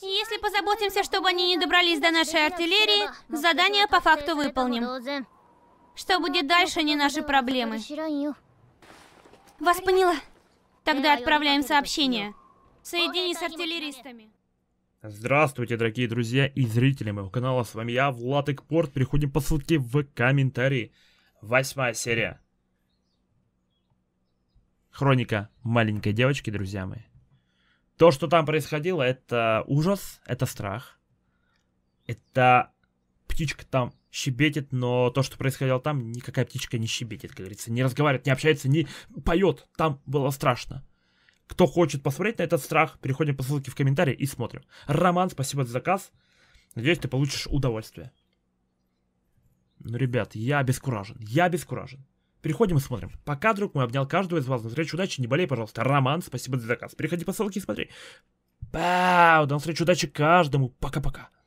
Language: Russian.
Если позаботимся, чтобы они не добрались до нашей артиллерии, задание по факту выполним. Что будет дальше, не наши проблемы. Вас поняла. Тогда отправляем сообщение. Соедини с артиллеристами. Здравствуйте, дорогие друзья и зрители моего канала. С вами я, Влад Экпорт. Переходим по ссылке в комментарии. Восьмая серия. Хроника маленькой девочки, друзья мои. То, что там происходило, это ужас, это страх. Это птичка там щебетит, но то, что происходило там, никакая птичка не щебетит, как говорится. Не разговаривает, не общается, не поет. Там было страшно. Кто хочет посмотреть на этот страх, переходим по ссылке в комментарии и смотрим. Роман, спасибо за заказ. Надеюсь, ты получишь удовольствие. Ну, ребят, я обескуражен. Я обескуражен. Переходим и смотрим. Пока, друг мой, обнял каждого из вас. До встречи, удачи, не болей, пожалуйста. Роман, спасибо за заказ. Переходи по ссылке и смотри. Пау, до встречи, удачи каждому. Пока-пока.